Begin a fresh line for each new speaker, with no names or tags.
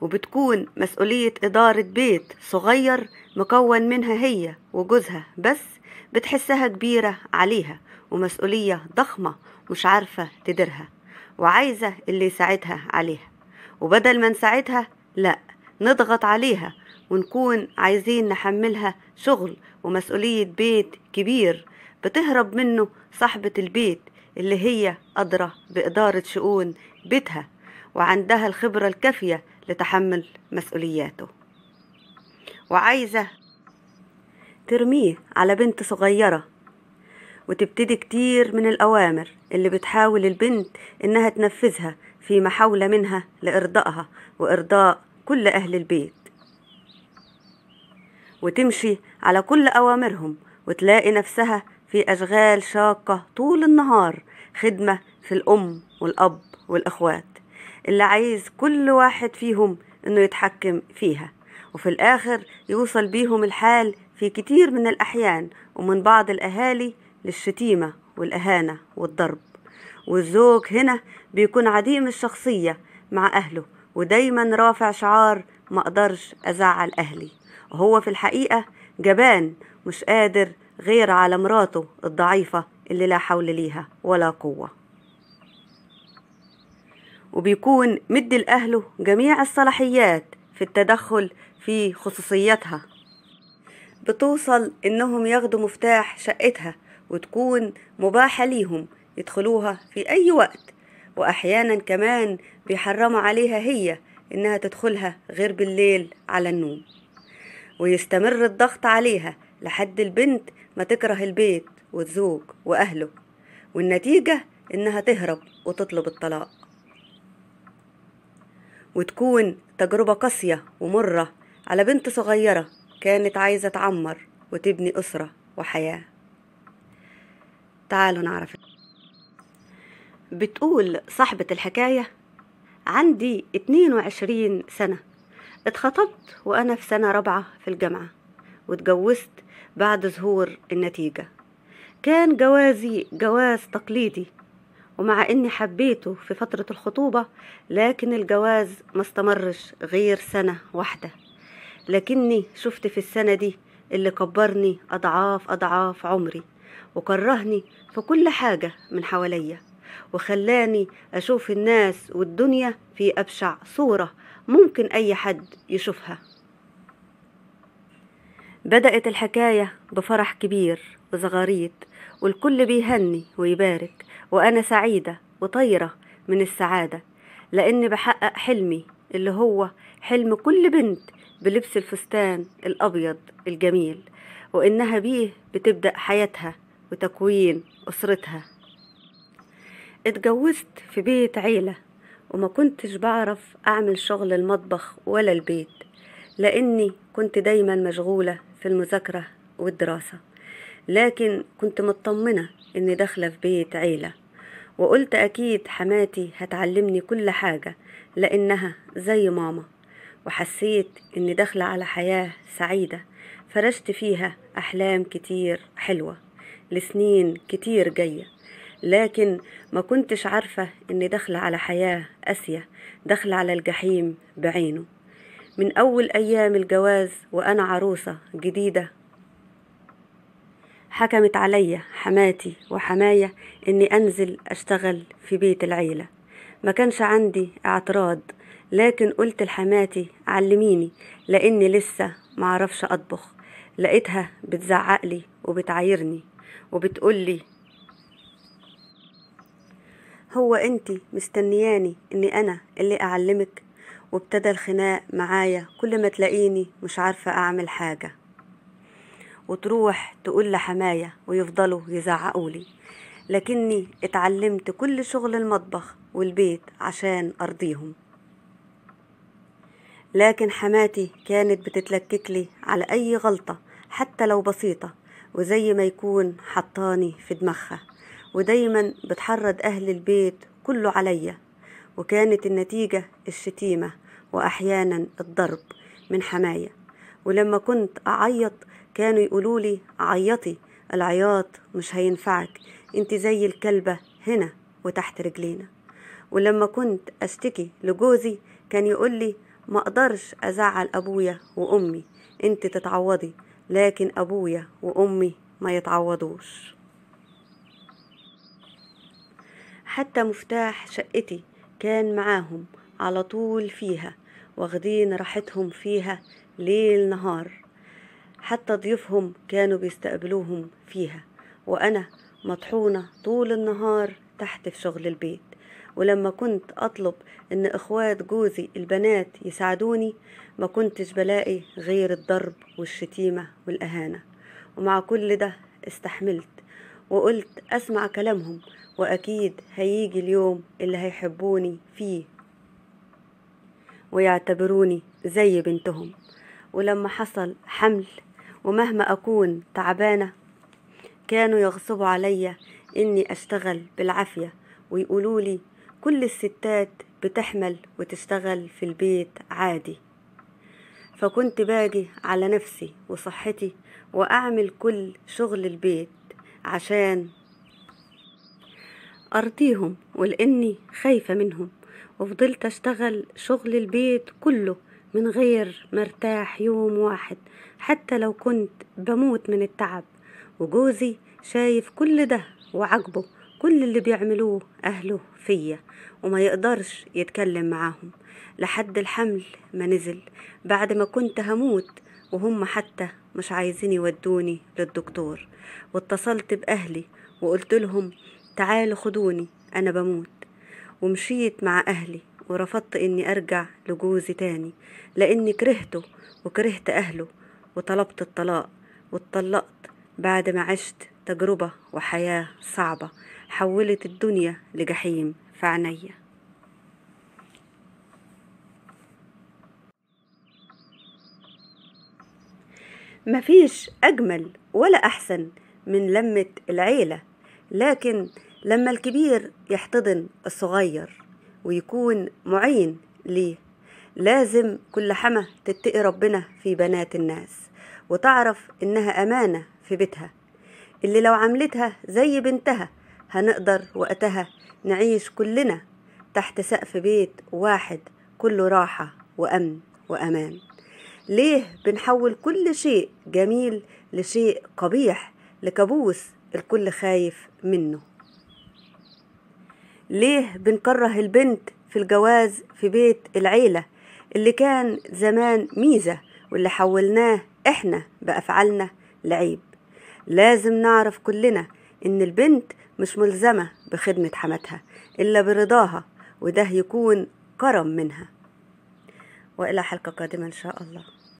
وبتكون مسؤولية إدارة بيت صغير مكون منها هي وجوزها بس بتحسها كبيرة عليها ومسؤولية ضخمة مش عارفة تديرها وعايزة اللي يساعدها عليها وبدل ما نساعدها لأ نضغط عليها ونكون عايزين نحملها شغل ومسؤولية بيت كبير بتهرب منه صاحبة البيت اللي هي قادرة بإدارة شؤون بيتها وعندها الخبرة الكافية لتحمل مسؤولياته وعايزة ترميه على بنت صغيرة وتبتدي كتير من الأوامر اللي بتحاول البنت إنها تنفذها في محاولة منها لإرضائها وإرضاء كل أهل البيت وتمشي على كل أوامرهم وتلاقي نفسها في أشغال شاقة طول النهار خدمة في الأم والأب والإخوات اللي عايز كل واحد فيهم انه يتحكم فيها وفي الاخر يوصل بيهم الحال في كتير من الاحيان ومن بعض الاهالي للشتيمه والاهانه والضرب والزوج هنا بيكون عديم الشخصيه مع اهله ودايما رافع شعار ما اقدرش ازعل اهلي وهو في الحقيقه جبان مش قادر غير على مراته الضعيفه اللي لا حول ليها ولا قوه وبيكون مدي لأهله جميع الصلاحيات في التدخل في خصوصيتها بتوصل إنهم ياخدوا مفتاح شقتها وتكون مباحة ليهم يدخلوها في أي وقت وأحيانا كمان بيحرموا عليها هي إنها تدخلها غير بالليل على النوم ويستمر الضغط عليها لحد البنت ما تكره البيت والزوج وأهله والنتيجة إنها تهرب وتطلب الطلاق وتكون تجربة قاسية ومرة على بنت صغيرة كانت عايزة تعمر وتبني أسرة وحياة تعالوا نعرف بتقول صاحبة الحكاية عندي 22 سنة اتخطبت وأنا في سنة رابعة في الجامعة واتجوزت بعد ظهور النتيجة كان جوازي جواز تقليدي ومع اني حبيته في فترة الخطوبة لكن الجواز ما استمرش غير سنة واحدة لكني شفت في السنة دي اللي كبرني أضعاف أضعاف عمري وكرهني في كل حاجة من حواليا وخلاني أشوف الناس والدنيا في أبشع صورة ممكن أي حد يشوفها بدأت الحكاية بفرح كبير وزغاريت والكل بيهني ويبارك وأنا سعيدة وطايرة من السعادة لأني بحقق حلمي اللي هو حلم كل بنت بلبس الفستان الأبيض الجميل وإنها بيه بتبدأ حياتها وتكوين أسرتها اتجوزت في بيت عيلة وما كنتش بعرف أعمل شغل المطبخ ولا البيت لأني كنت دايما مشغولة في المذاكرة والدراسة لكن كنت مطمنة إني داخلة في بيت عيلة وقلت أكيد حماتي هتعلمني كل حاجة لأنها زي ماما وحسيت إني داخلة على حياة سعيدة فرشت فيها أحلام كتير حلوة لسنين كتير جاية لكن ما كنتش عارفة إني داخلة على حياة قاسية داخلة على الجحيم بعينه من أول أيام الجواز وأنا عروسة جديدة حكمت عليا حماتي وحماية إني أنزل أشتغل في بيت العيلة ما كانش عندي اعتراض لكن قلت لحماتي علميني لأني لسه معرفش أطبخ لقيتها بتزعقلي وبتعايرني وبتقولي هو انتي مستنياني اني انا اللي اعلمك وابتدى الخناق معايا كل ما تلاقيني مش عارفة اعمل حاجة وتروح تقول لحماية ويفضلوا يزعقوا لي لكني اتعلمت كل شغل المطبخ والبيت عشان أرضيهم لكن حماتي كانت بتتلكك لي على أي غلطة حتى لو بسيطة وزي ما يكون حطاني في دماغها ودايما بتحرض أهل البيت كله عليا وكانت النتيجة الشتيمة وأحيانا الضرب من حماية ولما كنت أعيط كانوا يقولوا لي عيطي العياط مش هينفعك انت زي الكلبة هنا وتحت رجلينا ولما كنت اشتكي لجوزي كان يقول لي ما اقدرش ازعل ابويا وامي انت تتعوضي لكن ابويا وامي ما يتعوضوش حتى مفتاح شقتي كان معاهم على طول فيها واخدين راحتهم فيها ليل نهار حتى ضيوفهم كانوا بيستقبلوهم فيها وأنا مطحونة طول النهار تحت في شغل البيت ولما كنت أطلب إن إخوات جوزي البنات يساعدوني ما كنتش بلاقي غير الضرب والشتيمة والأهانة ومع كل ده استحملت وقلت أسمع كلامهم وأكيد هيجي اليوم اللي هيحبوني فيه ويعتبروني زي بنتهم ولما حصل حمل ومهما أكون تعبانة كانوا يغصبوا عليا إني أشتغل بالعافية ويقولوا لي كل الستات بتحمل وتشتغل في البيت عادي فكنت باجي على نفسي وصحتي وأعمل كل شغل البيت عشان أرضيهم ولأني خايفة منهم وفضلت أشتغل شغل البيت كله من غير مرتاح يوم واحد حتى لو كنت بموت من التعب وجوزي شايف كل ده وعاجبه كل اللي بيعملوه أهله فيا وما يقدرش يتكلم معاهم لحد الحمل ما نزل بعد ما كنت هموت وهم حتى مش عايزين يودوني للدكتور واتصلت بأهلي وقلت لهم تعالوا خدوني أنا بموت ومشيت مع أهلي ورفضت إني أرجع لجوزي تاني لإني كرهته وكرهت أهله وطلبت الطلاق واتطلقت بعد ما عشت تجربة وحياة صعبة حولت الدنيا لجحيم في عينيا مفيش أجمل ولا أحسن من لمة العيلة لكن لما الكبير يحتضن الصغير ويكون معين ليه لازم كل حما تتقي ربنا في بنات الناس وتعرف إنها أمانة في بيتها اللي لو عملتها زي بنتها هنقدر وقتها نعيش كلنا تحت سقف بيت واحد كله راحة وأمن وأمان ليه بنحول كل شيء جميل لشيء قبيح لكابوس الكل خايف منه ليه بنكره البنت في الجواز في بيت العيلة اللي كان زمان ميزة واللي حولناه احنا بأفعالنا لعيب لازم نعرف كلنا ان البنت مش ملزمة بخدمة حماتها إلا برضاها وده يكون كرم منها وإلى حلقة قادمة إن شاء الله